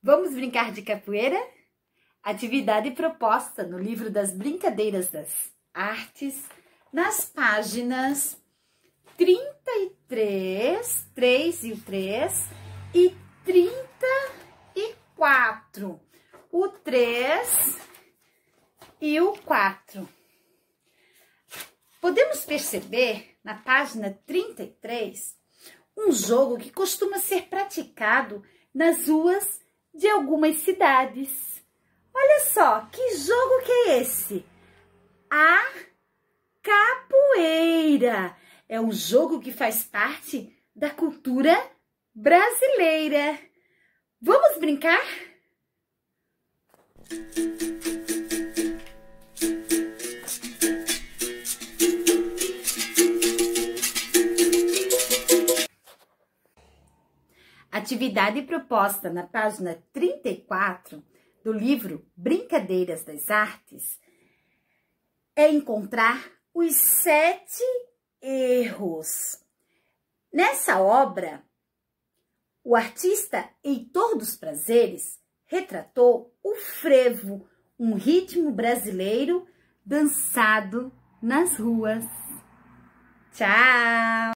Vamos brincar de capoeira? Atividade proposta no livro das Brincadeiras das Artes, nas páginas 33, 3 e 3 e 34. O 3 e o 4. Podemos perceber na página 33 um jogo que costuma ser praticado nas ruas de algumas cidades. Olha só, que jogo que é esse? A capoeira. É um jogo que faz parte da cultura brasileira. Vamos brincar? atividade proposta na página 34 do livro Brincadeiras das Artes é encontrar os sete erros. Nessa obra, o artista Heitor dos Prazeres retratou o frevo, um ritmo brasileiro dançado nas ruas. Tchau!